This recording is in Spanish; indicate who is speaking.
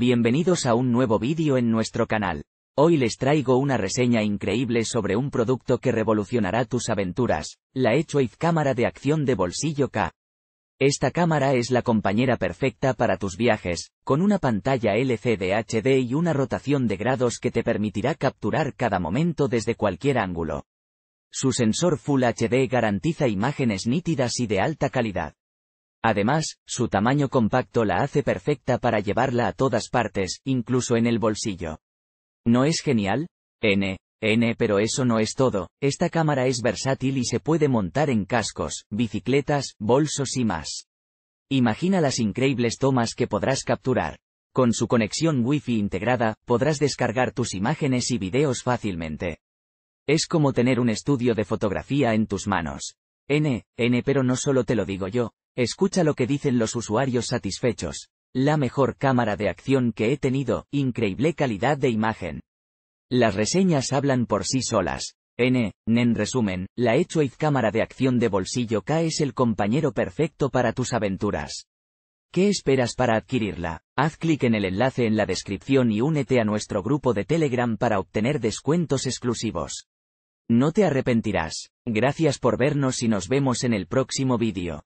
Speaker 1: Bienvenidos a un nuevo vídeo en nuestro canal. Hoy les traigo una reseña increíble sobre un producto que revolucionará tus aventuras, la Edgewave Cámara de Acción de Bolsillo K. Esta cámara es la compañera perfecta para tus viajes, con una pantalla LCD HD y una rotación de grados que te permitirá capturar cada momento desde cualquier ángulo. Su sensor Full HD garantiza imágenes nítidas y de alta calidad. Además, su tamaño compacto la hace perfecta para llevarla a todas partes, incluso en el bolsillo. ¿No es genial? N. N. Pero eso no es todo, esta cámara es versátil y se puede montar en cascos, bicicletas, bolsos y más. Imagina las increíbles tomas que podrás capturar. Con su conexión Wi-Fi integrada, podrás descargar tus imágenes y videos fácilmente. Es como tener un estudio de fotografía en tus manos. N, N pero no solo te lo digo yo, Escucha lo que dicen los usuarios satisfechos. La mejor cámara de acción que he tenido, increíble calidad de imagen. Las reseñas hablan por sí solas. N. En resumen, la Wave cámara de acción de bolsillo K es el compañero perfecto para tus aventuras. ¿Qué esperas para adquirirla? Haz clic en el enlace en la descripción y únete a nuestro grupo de Telegram para obtener descuentos exclusivos. No te arrepentirás. Gracias por vernos y nos vemos en el próximo vídeo.